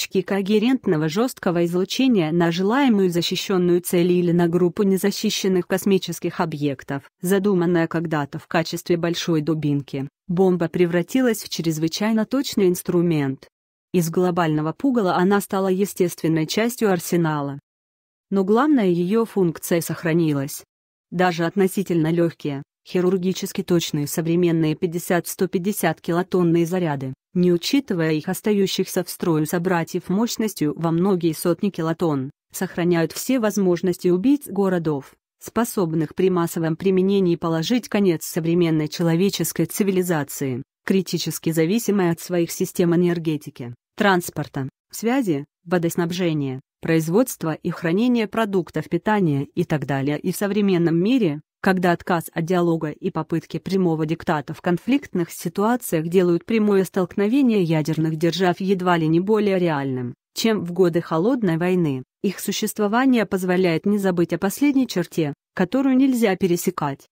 очки когерентного жесткого излучения на желаемую защищенную цель или на группу незащищенных космических объектов. Задуманная когда-то в качестве большой дубинки, бомба превратилась в чрезвычайно точный инструмент. Из глобального пугала она стала естественной частью арсенала. Но главная ее функция сохранилась. Даже относительно легкие, хирургически точные современные 50-150 килотонные заряды, не учитывая их остающихся в строю собратьев мощностью во многие сотни килотонн, сохраняют все возможности убийц городов, способных при массовом применении положить конец современной человеческой цивилизации, критически зависимой от своих систем энергетики, транспорта, связи, водоснабжения, производства и хранения продуктов питания и так далее. И в современном мире, когда отказ от диалога и попытки прямого диктата в конфликтных ситуациях делают прямое столкновение ядерных держав едва ли не более реальным, чем в годы Холодной войны. Их существование позволяет не забыть о последней черте, которую нельзя пересекать.